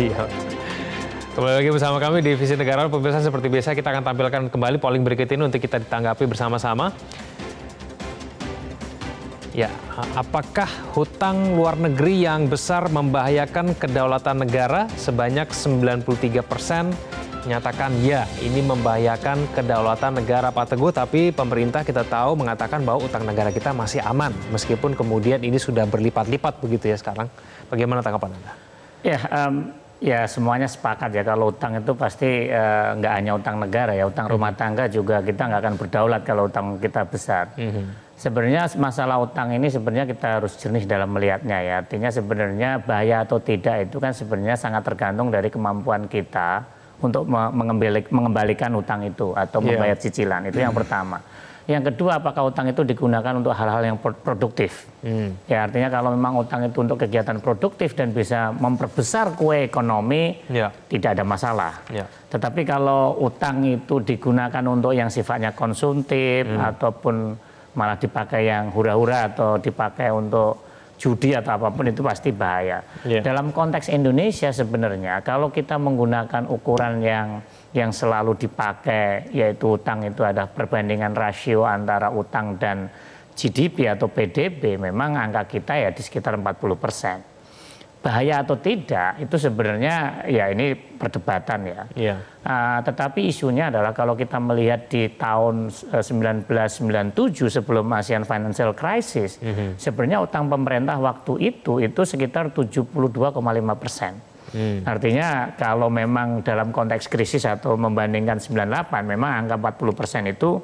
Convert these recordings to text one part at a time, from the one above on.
Iya. Kembali lagi bersama kami di Visi Negara. Pemirsa seperti biasa kita akan tampilkan kembali polling berikut ini untuk kita ditanggapi bersama-sama. Ya, apakah hutang luar negeri yang besar membahayakan kedaulatan negara? Sebanyak 93 persen nyatakan ya, ini membahayakan kedaulatan negara Pak Teguh, tapi pemerintah kita tahu mengatakan bahwa utang negara kita masih aman, meskipun kemudian ini sudah berlipat-lipat begitu ya sekarang. Bagaimana tanggapan Anda? Ya, um, Ya semuanya sepakat ya kalau utang itu pasti uh, nggak hanya utang negara ya utang rumah tangga juga kita nggak akan berdaulat kalau utang kita besar. Mm -hmm. Sebenarnya masalah utang ini sebenarnya kita harus jernih dalam melihatnya ya artinya sebenarnya bahaya atau tidak itu kan sebenarnya sangat tergantung dari kemampuan kita untuk mengembalikan utang itu atau iya. membayar yeah. cicilan itu yang pertama. Yang kedua, apakah utang itu digunakan untuk hal-hal yang produktif? Hmm. Ya artinya kalau memang utang itu untuk kegiatan produktif dan bisa memperbesar kue ekonomi, yeah. tidak ada masalah. Yeah. Tetapi kalau utang itu digunakan untuk yang sifatnya konsumtif hmm. ataupun malah dipakai yang hura-hura atau dipakai untuk judi atau apapun itu pasti bahaya. Yeah. Dalam konteks Indonesia sebenarnya kalau kita menggunakan ukuran yang yang selalu dipakai yaitu utang itu ada perbandingan rasio antara utang dan GDP atau PDB memang angka kita ya di sekitar 40 persen. Bahaya atau tidak itu sebenarnya ya ini perdebatan ya. Iya. Uh, tetapi isunya adalah kalau kita melihat di tahun eh, uh, 1997 sebelum ASEAN Financial Crisis, mm -hmm. sebenarnya utang pemerintah waktu itu itu sekitar 72,5 persen. Hmm. Artinya kalau memang dalam konteks krisis atau membandingkan 98 memang angka 40% itu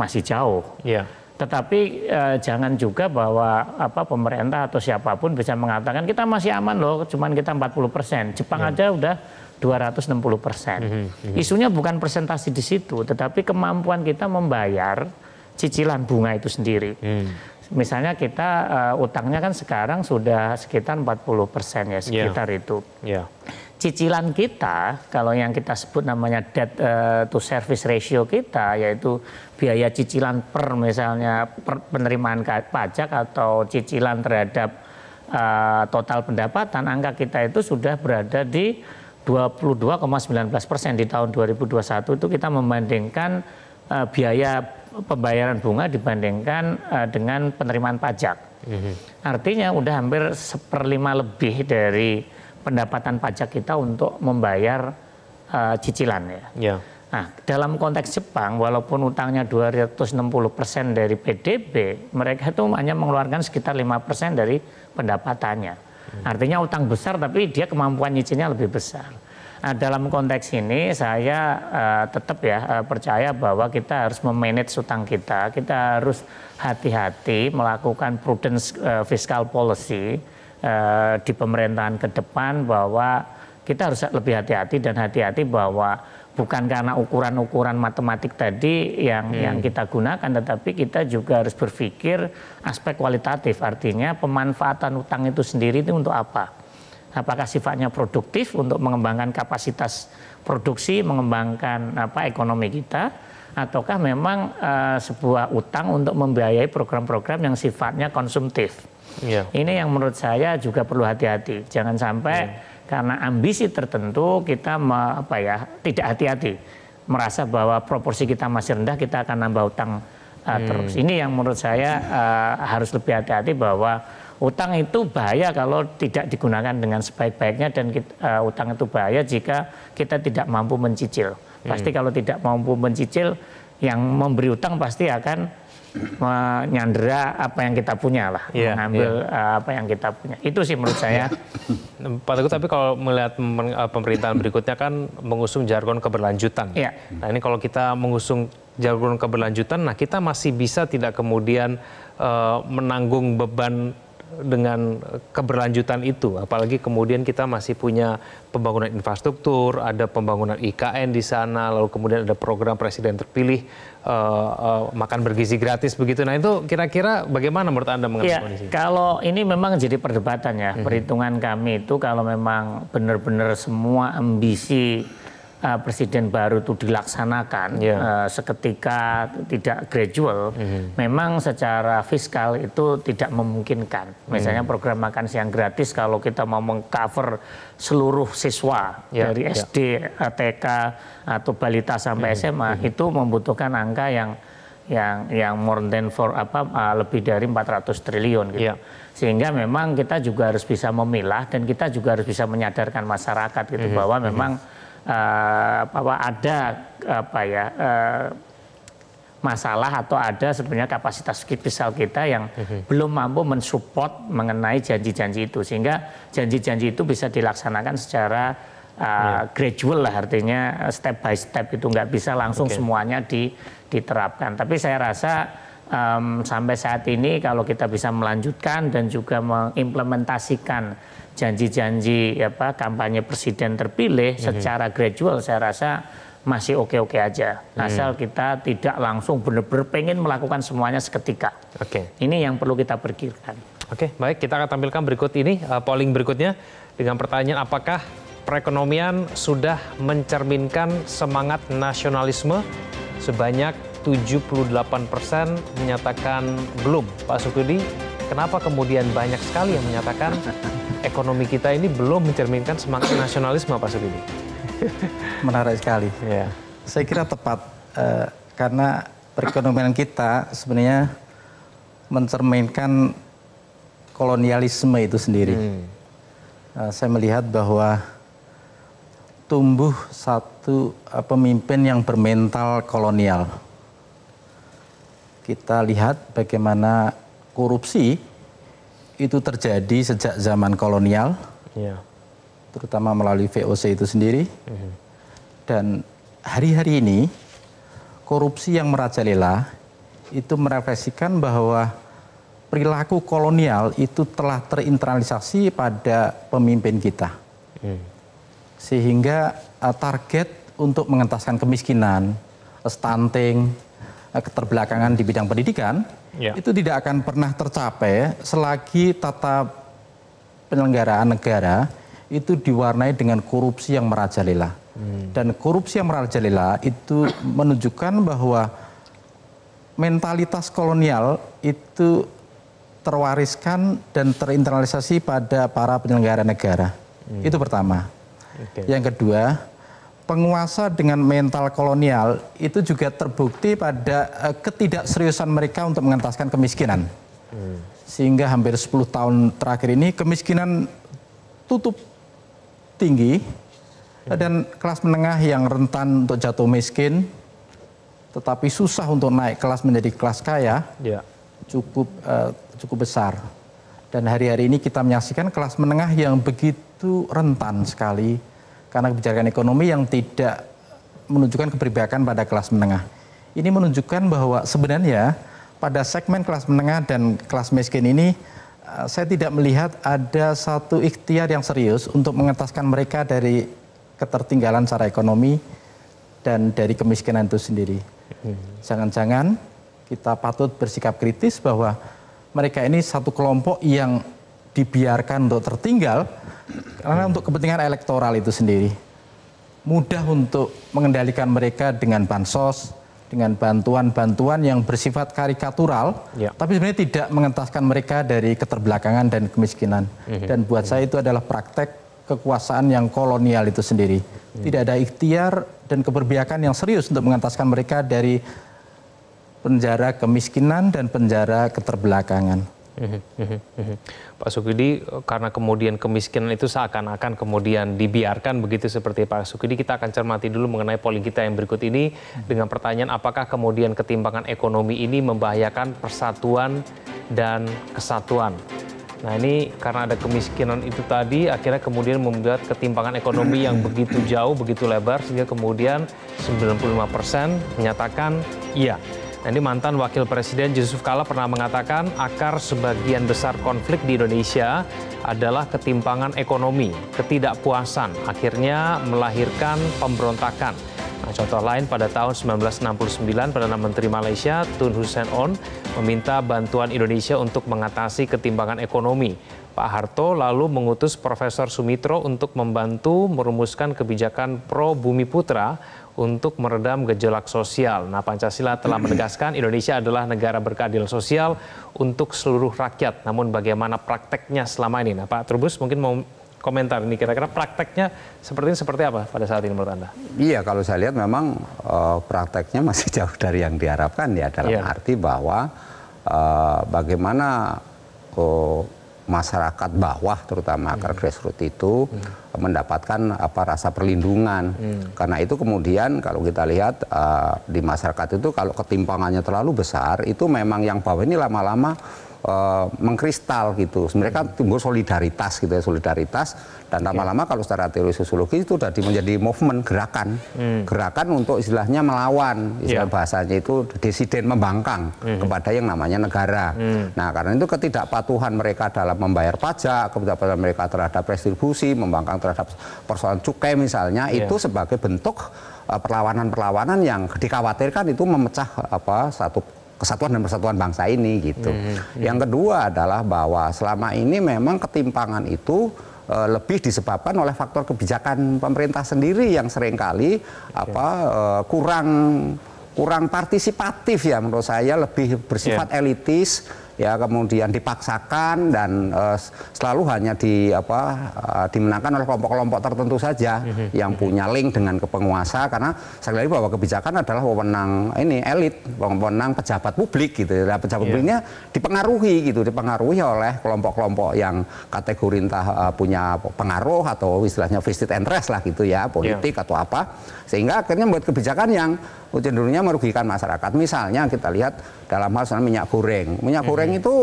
masih jauh. Yeah. Tetapi eh, jangan juga bahwa apa pemerintah atau siapapun bisa mengatakan kita masih aman loh, cuman kita 40%. Jepang yeah. aja udah 260%. Mm -hmm. Mm-hmm. Isunya bukan presentasi di situ, tetapi kemampuan kita membayar cicilan bunga itu sendiri. Hmm. Misalnya kita uh, utangnya kan sekarang sudah sekitar 40 persen ya iya. sekitar yeah. itu. Yeah. Cicilan kita kalau yang kita sebut namanya debt uh, to service ratio kita yaitu biaya cicilan per misalnya per penerimaan pajak atau cicilan terhadap uh, total pendapatan angka kita itu sudah berada di 22,19 persen di tahun 2021 itu kita membandingkan uh, biaya pembayaran bunga dibandingkan uh, dengan penerimaan pajak. Mm-hmm. Artinya udah hampir seperlima lebih dari pendapatan pajak kita untuk membayar uh, cicilan ya. Yeah. Nah, dalam konteks Jepang, walaupun utangnya 260 persen dari PDB, mereka itu hanya mengeluarkan sekitar 5 persen dari pendapatannya. Hmm. Artinya utang besar, tapi dia kemampuan nyicilnya lebih besar. Nah, dalam konteks ini saya uh, tetap ya uh, percaya bahwa kita harus memanage utang kita. Kita harus hati-hati melakukan prudence uh, fiscal policy uh, di pemerintahan ke depan bahwa kita harus lebih hati-hati dan hati-hati bahwa bukan karena ukuran-ukuran matematik tadi yang hmm. yang kita gunakan tetapi kita juga harus berpikir aspek kualitatif artinya pemanfaatan utang itu sendiri itu untuk apa? apakah sifatnya produktif untuk mengembangkan kapasitas produksi, mengembangkan apa ekonomi kita, ataukah memang uh, sebuah utang untuk membiayai program-program yang sifatnya konsumtif. Yeah. Ini yang menurut saya juga perlu hati-hati. Jangan sampai yeah. karena ambisi tertentu kita me, apa ya tidak hati-hati, merasa bahwa proporsi kita masih rendah kita akan nambah utang uh, hmm. terus. Ini yang menurut saya uh, harus lebih hati-hati bahwa utang itu bahaya kalau tidak digunakan dengan sebaik-baiknya dan kita, uh, eh, utang itu bahaya jika kita tidak mampu mencicil. Pasti hmm. kalau tidak mampu mencicil, yang memberi utang pasti akan menyandera apa yang kita punya lah, yeah, mengambil yeah. Iya. apa yang kita punya. Itu sih menurut saya. Iya. Pak Teguh, tapi kalau melihat eh, pemerintahan berikutnya kan mengusung jargon keberlanjutan. Yeah. Nah ini kalau kita mengusung jargon keberlanjutan, nah kita masih bisa tidak kemudian uh, menanggung beban dengan keberlanjutan itu. Apalagi kemudian kita masih punya pembangunan infrastruktur, ada pembangunan IKN di sana, lalu kemudian ada program presiden terpilih uh, uh, makan bergizi gratis begitu. Nah itu kira-kira bagaimana menurut anda mengenai ya, kondisi? Kalau ini memang jadi perdebatan ya. Mm -hmm. Perhitungan kami itu kalau memang benar-benar semua ambisi uh, presiden baru itu dilaksanakan yeah. Iya. uh, seketika tidak gradual, mm -hmm. memang secara fiskal itu tidak memungkinkan. Misalnya mm program makan siang gratis kalau kita mau mengcover seluruh siswa yeah. dari ya. SD, yeah. TK atau balita sampai mm -hmm. SMA mm -hmm. itu membutuhkan angka yang yang yang more than for apa uh, lebih dari 400 triliun gitu. Yeah. Sehingga memang kita juga harus bisa memilah dan kita juga harus bisa menyadarkan masyarakat gitu mm -hmm. bahwa mhm. memang mm -hmm bahwa eh, apa ada apa ya uh, masalah atau ada sebenarnya kapasitas fiskal kita yang mhm. belum mampu mensupport mengenai janji-janji itu sehingga janji-janji itu bisa dilaksanakan secara uh, eh, yeah. gradual lah artinya step by step itu nggak bisa langsung okay. semuanya di, diterapkan tapi saya rasa um, sampai saat ini kalau kita bisa melanjutkan dan juga mengimplementasikan janji-janji apa kampanye presiden terpilih mm -hmm. secara gradual saya rasa masih oke-oke aja -hmm. asal kita tidak langsung benar-benar pengen melakukan semuanya seketika. Oke. Okay. Ini yang perlu kita perkirakan. Oke, okay, baik kita akan tampilkan berikut ini uh, polling berikutnya dengan pertanyaan apakah perekonomian sudah mencerminkan semangat nasionalisme sebanyak 78 persen menyatakan belum. Pak Sukudi, kenapa kemudian banyak sekali yang menyatakan ekonomi kita ini belum mencerminkan semangat nasionalisme, Pak Sukudi? Menarik sekali. Ya. Saya kira tepat, eh, karena perekonomian kita sebenarnya mencerminkan kolonialisme itu sendiri. Hmm. Eh, saya melihat bahwa tumbuh satu eh, pemimpin yang bermental kolonial kita lihat bagaimana korupsi itu terjadi sejak zaman kolonial, ya. terutama melalui VOC itu sendiri. Hmm. Dan hari-hari ini korupsi yang merajalela itu merefleksikan bahwa perilaku kolonial itu telah terinternalisasi pada pemimpin kita. Mhm. Sehingga uh, target untuk mengentaskan kemiskinan, stunting, Eh, keterbelakangan di bidang pendidikan ya. itu tidak akan pernah tercapai selagi tata penyelenggaraan negara itu diwarnai dengan korupsi yang merajalela. Hmm. Dan korupsi yang merajalela itu menunjukkan bahwa mentalitas kolonial itu terwariskan dan terinternalisasi pada para penyelenggara negara. Hmm. Itu pertama. Okay. Yang kedua, penguasa dengan mental kolonial itu juga terbukti pada eh, ketidakseriusan mereka untuk mengentaskan kemiskinan. Sehingga hampir 10 tahun terakhir ini kemiskinan tutup tinggi dan kelas menengah yang rentan untuk jatuh miskin tetapi susah untuk naik kelas menjadi kelas kaya ya. cukup eh, cukup besar dan hari-hari ini kita menyaksikan kelas menengah yang begitu rentan sekali karena kebijakan ekonomi yang tidak menunjukkan keberpihakan pada kelas menengah. Ini menunjukkan bahwa sebenarnya pada segmen kelas menengah dan kelas miskin ini eh, saya tidak melihat ada satu ikhtiar yang serius untuk mengentaskan mereka dari ketertinggalan secara ekonomi dan dari kemiskinan itu sendiri. Jangan-jangan kita patut bersikap kritis bahwa mereka ini satu kelompok yang dibiarkan untuk tertinggal karena untuk kepentingan elektoral itu sendiri. Mudah untuk mengendalikan mereka dengan bansos, dengan bantuan-bantuan yang bersifat karikatural, ya. tapi sebenarnya tidak mengentaskan mereka dari keterbelakangan dan kemiskinan. Mhm. Dan buat saya itu adalah praktek kekuasaan yang kolonial itu sendiri. Ya. Tidak ada ikhtiar dan keberbiakan yang serius untuk mengentaskan mereka dari penjara kemiskinan dan penjara keterbelakangan. Pak Sukidi, karena kemudian kemiskinan itu seakan-akan kemudian dibiarkan begitu seperti Pak Sukidi, kita akan cermati dulu mengenai poli kita yang berikut ini dengan pertanyaan apakah kemudian ketimpangan ekonomi ini membahayakan persatuan dan kesatuan. Nah ini karena ada kemiskinan itu tadi akhirnya kemudian membuat ketimpangan ekonomi yang begitu jauh, begitu lebar sehingga kemudian 95% menyatakan iya ini mantan Wakil Presiden Yusuf Kala pernah mengatakan akar sebagian besar konflik di Indonesia adalah ketimpangan ekonomi, ketidakpuasan, akhirnya melahirkan pemberontakan. Nah, contoh lain pada tahun 1969 Perdana Menteri Malaysia Tun Hussein On meminta bantuan Indonesia untuk mengatasi ketimbangan ekonomi. Pak Harto lalu mengutus Profesor Sumitro untuk membantu merumuskan kebijakan pro Bumi Putra untuk meredam gejolak sosial. Nah, Pancasila telah menegaskan Indonesia adalah negara berkeadilan sosial untuk seluruh rakyat. Namun bagaimana prakteknya selama ini? Nah, Pak Trubus mungkin mau komentar ini kira-kira prakteknya seperti ini seperti apa pada saat ini menurut Anda? Iya, kalau saya lihat memang uh, prakteknya masih jauh dari yang diharapkan ya dalam iya. arti bahwa uh, bagaimana uh, masyarakat bawah terutama akar hmm. grassroots itu hmm. mendapatkan apa rasa perlindungan. Hmm. Karena itu kemudian kalau kita lihat uh, di masyarakat itu kalau ketimpangannya terlalu besar itu memang yang bawah ini lama-lama uh, mengkristal gitu. Mereka tumbuh solidaritas gitu ya, solidaritas dan lama-lama kalau secara teori sosiologi itu tadi menjadi movement gerakan. Hmm. Gerakan untuk istilahnya melawan, istilah yeah. bahasanya itu desiden membangkang hmm. kepada yang namanya negara. Hmm. Nah, karena itu ketidakpatuhan mereka dalam membayar pajak, ketidakpatuhan mereka terhadap restribusi, membangkang terhadap persoalan cukai misalnya yeah. itu sebagai bentuk eh, perlawanan-perlawanan yang dikhawatirkan itu memecah apa satu kesatuan dan persatuan bangsa ini gitu. Mm hmm. Yang kedua adalah bahwa selama ini memang ketimpangan itu e, lebih disebabkan oleh faktor kebijakan pemerintah sendiri yang seringkali okay. apa e, kurang kurang partisipatif ya menurut saya lebih bersifat yeah. elitis ya kemudian dipaksakan dan uh, selalu hanya di apa uh, dimenangkan oleh kelompok-kelompok tertentu saja mm-hmm. yang mhm. punya link dengan kepenguasa karena sekali lagi bahwa kebijakan adalah wewenang ini elit wewenang pejabat publik gitu nah, pejabat yeah. publiknya dipengaruhi gitu dipengaruhi oleh kelompok-kelompok yang kategori entah uh, punya pengaruh atau istilahnya vested interest lah gitu ya politik yeah. atau apa sehingga akhirnya membuat kebijakan yang cenderungnya merugikan masyarakat misalnya kita lihat dalam hal minyak goreng minyak goreng mm-hmm goreng itu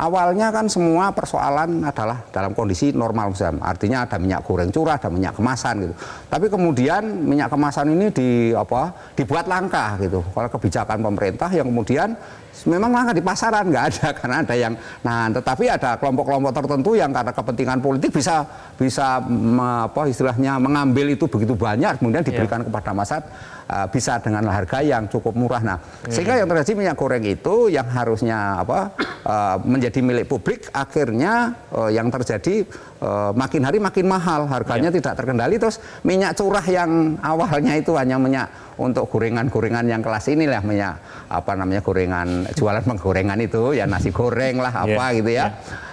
awalnya kan semua persoalan adalah dalam kondisi normal misalnya Artinya ada minyak goreng curah, ada minyak kemasan gitu. Tapi kemudian minyak kemasan ini di apa? dibuat langkah gitu. Kalau kebijakan pemerintah yang kemudian Memang langka di pasaran nggak ada karena ada yang nah tetapi ada kelompok-kelompok tertentu yang karena kepentingan politik bisa bisa apa istilahnya mengambil itu begitu banyak kemudian iya. diberikan yeah. kepada masyarakat uh, bisa dengan harga yang cukup murah. Nah, hmm. sehingga yang terjadi minyak goreng itu yang harusnya apa uh, menjadi milik publik akhirnya uh, yang terjadi Eh, makin hari makin mahal, harganya yeah. tidak terkendali. Terus minyak curah yang awalnya itu hanya minyak untuk gorengan-gorengan yang kelas inilah minyak apa namanya gorengan jualan menggorengan itu ya nasi goreng lah iya. apa yeah. gitu ya. Yeah.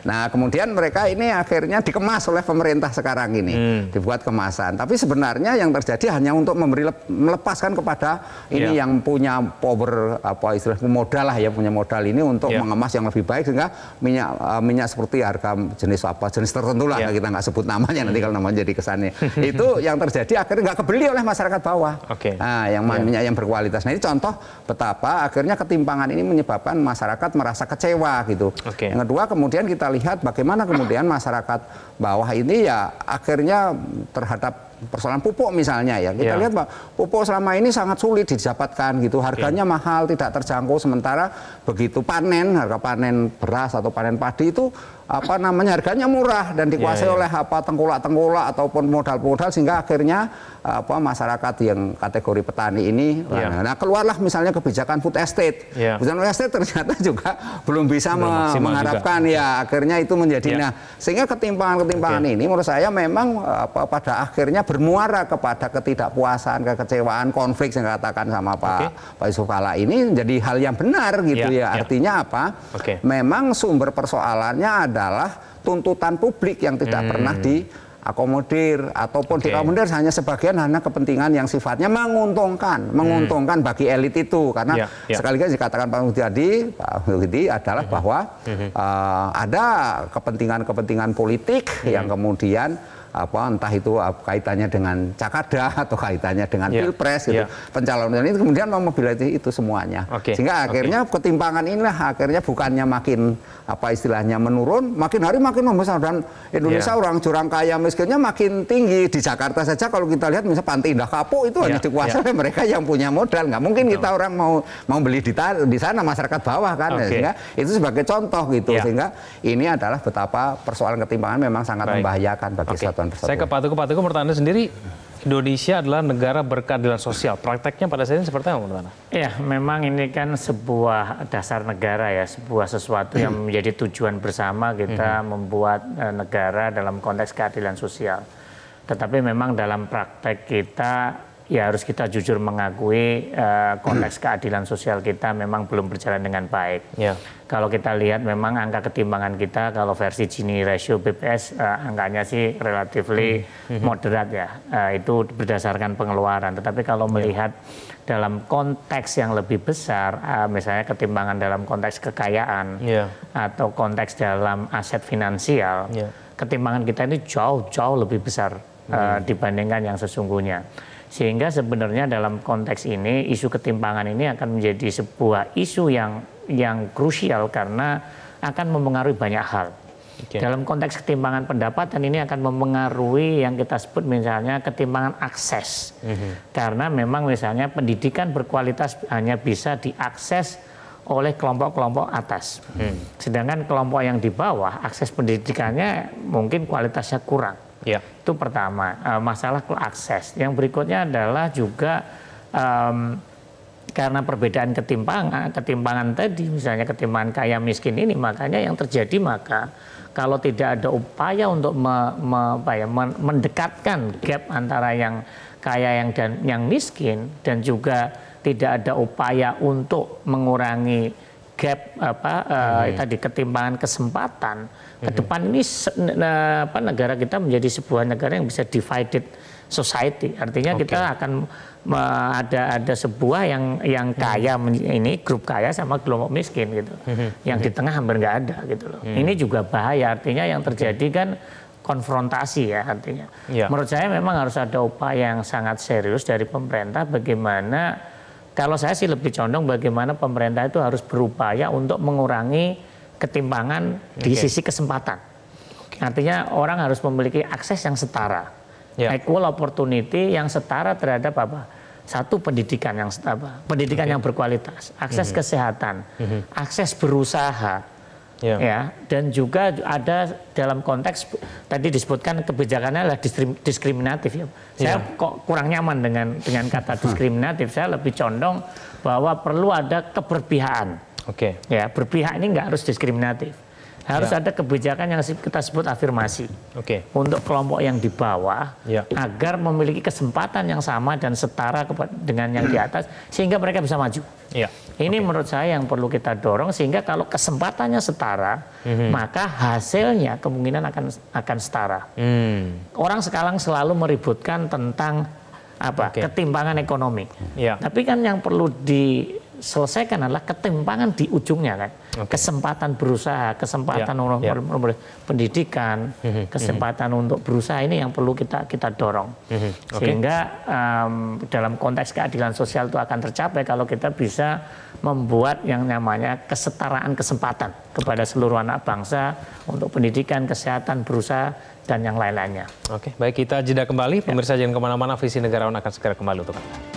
Nah kemudian mereka ini akhirnya dikemas oleh pemerintah sekarang ini mm. dibuat kemasan. Tapi sebenarnya yang terjadi hanya untuk memberi melepaskan kepada ini yeah. yang punya power apa istilahnya modal lah ya punya modal ini untuk yeah. mengemas yang lebih baik sehingga minyak eh, minyak seperti harga jenis apa jenis tertentu lah Iya. lah yeah. kita nggak sebut namanya nanti kalau namanya jadi kesannya itu yang terjadi akhirnya nggak kebeli oleh masyarakat bawah okay. nah, yang yeah. yang berkualitas nah ini contoh betapa akhirnya ketimpangan ini menyebabkan masyarakat merasa kecewa gitu okay. yang kedua kemudian kita lihat bagaimana kemudian masyarakat bawah ini ya akhirnya terhadap persoalan pupuk misalnya ya kita yeah. lihat pak pupuk selama ini sangat sulit didapatkan gitu harganya okay. Iya. mahal tidak terjangkau sementara begitu panen harga panen beras atau panen padi itu apa namanya harganya murah dan dikuasai yeah, yeah. oleh apa tengkulak-tengkulak ataupun modal-modal sehingga akhirnya apa masyarakat yang kategori petani ini yeah. Iya. nah keluarlah misalnya kebijakan food estate. Yeah. food estate ternyata juga belum bisa belum mengharapkan juga. ya akhirnya itu menjadi yeah. nah sehingga ketimpangan-ketimpangan okay. ini menurut saya memang apa pada akhirnya bermuara kepada ketidakpuasan, kekecewaan, konflik yang katakan sama Pak okay. Pak Yusuf Kala ini jadi hal yang benar gitu yeah, ya. Iya. Artinya yeah. apa? Okay. Memang sumber persoalannya ada adalah tuntutan publik yang tidak hmm. pernah diakomodir ataupun okay. diakomodir hanya sebagian hanya kepentingan yang sifatnya menguntungkan, hmm. menguntungkan bagi elit itu karena yeah, yeah. sekali lagi dikatakan Pak Mulyadi, Pak Mulyadi adalah mm -hmm. bahwa mm -hmm. uh, ada kepentingan-kepentingan politik mm -hmm. yang kemudian apa entah itu kaitannya dengan cakada atau kaitannya dengan yeah. pilpres gitu yeah. pencalonan itu kemudian memobilisasi itu semuanya okay. sehingga akhirnya okay. ketimpangan inilah akhirnya bukannya makin apa istilahnya menurun makin hari makin membesar dan Indonesia yeah. orang curang kaya miskinnya makin tinggi di Jakarta saja kalau kita lihat misalnya Pantai Indah Kapuk itu yeah. hanya iya. dikuasai yeah. Iya. mereka yang punya modal nggak mungkin Betul. kita orang mau mau beli di, di sana masyarakat bawah kan okay. sehingga itu sebagai contoh gitu yeah. sehingga ini adalah betapa persoalan ketimpangan memang sangat Baik. membahayakan bagi okay persatuan persatuan. Saya ke Pak Teguh, Pak Teguh menurut Anda sendiri Indonesia adalah negara berkeadilan sosial. Prakteknya pada saat ini seperti apa menurut Anda? Ya, memang ini kan sebuah dasar negara ya, sebuah sesuatu yang menjadi tujuan bersama kita mhm. membuat e, negara dalam konteks keadilan sosial. Tetapi memang dalam praktek kita ya harus kita jujur mengakui uh, konteks keadilan sosial kita memang belum berjalan dengan baik. Ya. Kalau kita lihat memang angka ketimbangan kita kalau versi Gini ratio BPS uh, eh, angkanya sih relatifly hmm, hmm. moderat ya. Uh, itu berdasarkan pengeluaran. Tetapi kalau ya. melihat ya. dalam konteks yang lebih besar, uh, misalnya ketimbangan dalam konteks kekayaan ya. atau konteks dalam aset finansial, ya. ketimbangan kita ini jauh jauh lebih besar uh, dibandingkan yang sesungguhnya. Sehingga sebenarnya dalam konteks ini isu ketimpangan ini akan menjadi sebuah isu yang yang krusial karena akan mempengaruhi banyak hal. Okay. Dalam konteks ketimpangan pendapatan ini akan mempengaruhi yang kita sebut misalnya ketimpangan akses. Mm -hmm. Karena memang misalnya pendidikan berkualitas hanya bisa diakses oleh kelompok-kelompok atas. Mm. Sedangkan kelompok yang di bawah akses pendidikannya mungkin kualitasnya kurang. Ya. Itu pertama uh, masalah akses. Yang berikutnya adalah juga um, karena perbedaan ketimpangan, ketimpangan tadi misalnya ketimpangan kaya miskin ini makanya yang terjadi maka kalau tidak ada upaya untuk me, me, ya, mendekatkan gap antara yang kaya yang dan yang miskin dan juga tidak ada upaya untuk mengurangi gap apa uh, tadi ketimpangan kesempatan hmm. ke depan ini apa negara kita menjadi sebuah negara yang bisa divided society artinya okay. kita akan me, ada ada sebuah yang yang hmm. kaya hmm. ini grup kaya sama kelompok miskin gitu hmm. yang di tengah hampir nggak ada gitu loh ini juga bahaya artinya yang terjadi kan konfrontasi ya artinya ya. menurut saya memang harus ada upaya yang sangat serius dari pemerintah bagaimana kalau saya sih lebih condong bagaimana pemerintah itu harus berupaya untuk mengurangi ketimpangan okay. di sisi kesempatan. Okay. Artinya orang harus memiliki akses yang setara. Yeah. Equal opportunity yang setara terhadap apa? Satu pendidikan yang setara, pendidikan okay. yang berkualitas, akses mm -hmm. kesehatan, mm -hmm. akses berusaha, yeah. ya dan juga ada dalam konteks tadi disebutkan kebijakannya adalah diskriminatif ya saya yeah. kok kurang nyaman dengan dengan kata hmm. diskriminatif saya lebih condong bahwa perlu ada keberpihakan oke okay. ya berpihak ini nggak harus diskriminatif harus ya. ada kebijakan yang kita sebut afirmasi okay. untuk kelompok yang di bawah ya. agar memiliki kesempatan yang sama dan setara dengan yang di atas sehingga mereka bisa maju. Ya. Ini menurut saya yang perlu kita dorong sehingga kalau kesempatannya setara mm-hmm. maka hasilnya kemungkinan akan akan setara. Mm. Orang sekarang selalu meributkan tentang apa okay. ketimpangan ekonomi. Ya. Tapi kan yang perlu di selesaikan adalah ketimpangan di ujungnya kan. Okay. Kesempatan berusaha, kesempatan yeah. Ya, ya. untuk pendidikan, mm -hmm. kesempatan mm -hmm. untuk berusaha ini yang perlu kita kita dorong. Mm -hmm. okay. Sehingga um, dalam konteks keadilan sosial itu akan tercapai kalau kita bisa membuat yang namanya kesetaraan kesempatan kepada seluruh anak bangsa untuk pendidikan, kesehatan, berusaha dan yang lain-lainnya. Oke, okay. baik kita jeda kembali. Ya. Pemirsa ya. jangan kemana-mana. Visi Negarawan akan segera kembali untuk anda.